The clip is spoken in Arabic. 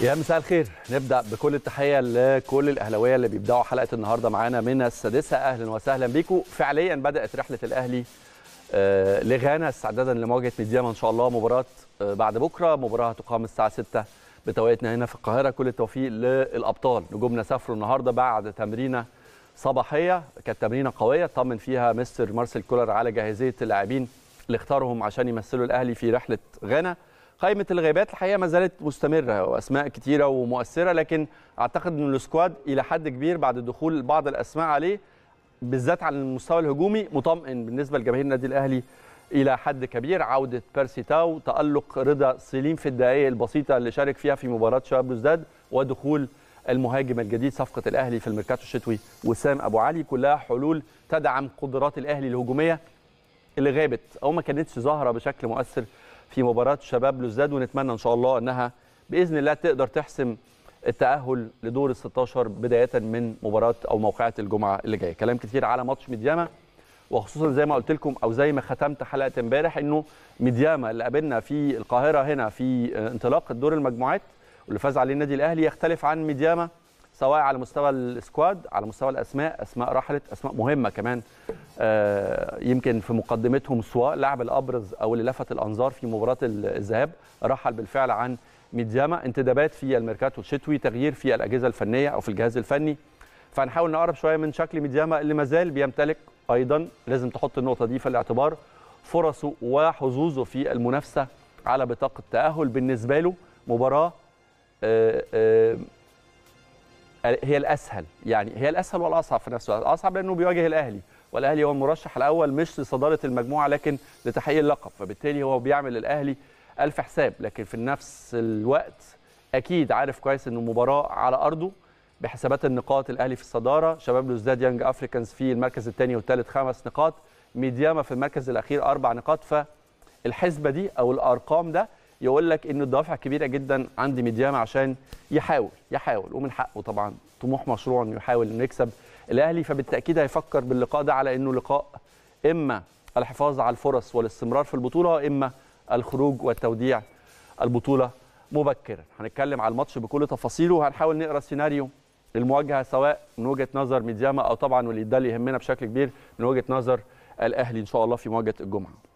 يا مساء الخير نبدا بكل التحيه لكل الاهلاويه اللي بيبداوا حلقه النهارده معانا من السادسه اهلا وسهلا بيكم فعليا بدات رحله الاهلي آه، لغانا استعدادا لمواجهه ميدياما ان شاء الله مباراه آه، بعد بكره مباراه هتقام الساعه 6 بتوقيتنا هنا في القاهره كل التوفيق للابطال نجومنا سافروا النهارده بعد تمرينه صباحيه كانت تمرينه قويه طمن فيها مستر مارسيل كولر على جاهزيه اللاعبين اللي اختارهم عشان يمثلوا الاهلي في رحله غانا قائمه الغيابات الحقيقه ما زالت مستمره واسماء كتيره ومؤثره لكن اعتقد ان السكواد الى حد كبير بعد دخول بعض الاسماء عليه بالذات على المستوى الهجومي مطمئن بالنسبه لجماهير النادي الاهلي الى حد كبير عوده بيرسي تاو تالق رضا سليم في الدقائق البسيطه اللي شارك فيها في مباراه شباب بلوزداد ودخول المهاجم الجديد صفقه الاهلي في الميركاتو الشتوي وسام ابو علي كلها حلول تدعم قدرات الاهلي الهجوميه اللي غابت او ما كانتش ظاهره بشكل مؤثر في مباراه شباب لوزداد ونتمنى ان شاء الله انها باذن الله تقدر تحسم التاهل لدور ال 16 بدايه من مباراه او موقعه الجمعه اللي جايه كلام كتير على ماتش ميدياما وخصوصا زي ما قلت لكم او زي ما ختمت حلقه امبارح انه ميدياما اللي قابلنا في القاهره هنا في انطلاق دور المجموعات واللي فاز عليه النادي الاهلي يختلف عن ميدياما سواء على مستوى السكواد على مستوى الاسماء اسماء رحلت اسماء مهمه كمان آه، يمكن في مقدمتهم سواء لاعب الابرز او اللي لفت الانظار في مباراه الذهاب رحل بالفعل عن ميدياما انتدابات في الميركاتو الشتوي تغيير في الاجهزه الفنيه او في الجهاز الفني فهنحاول نقرب شويه من شكل ميدياما اللي ما زال بيمتلك ايضا لازم تحط النقطه دي في الاعتبار فرصه وحظوظه في المنافسه على بطاقه التاهل بالنسبه له مباراه آه، آه، هي الاسهل يعني هي الاسهل والاصعب في نفس الوقت الاصعب لانه بيواجه الاهلي والاهلي هو المرشح الاول مش لصداره المجموعه لكن لتحقيق اللقب فبالتالي هو بيعمل للاهلي الف حساب لكن في نفس الوقت اكيد عارف كويس انه مباراه على ارضه بحسابات النقاط الاهلي في الصداره شباب لوزداد يانج افريكانز في المركز الثاني والثالث خمس نقاط ميدياما في المركز الاخير اربع نقاط فالحسبه دي او الارقام ده يقول لك ان الدوافع كبيره جدا عند ميدياما عشان يحاول يحاول ومن حقه طبعا طموح مشروع انه يحاول انه يكسب الاهلي فبالتاكيد هيفكر باللقاء ده على انه لقاء اما الحفاظ على الفرص والاستمرار في البطوله واما الخروج والتوديع البطوله مبكرا هنتكلم على الماتش بكل تفاصيله وهنحاول نقرا سيناريو للمواجهه سواء من وجهه نظر ميدياما او طبعا واللي ده اللي يهمنا بشكل كبير من وجهه نظر الاهلي ان شاء الله في مواجهه الجمعه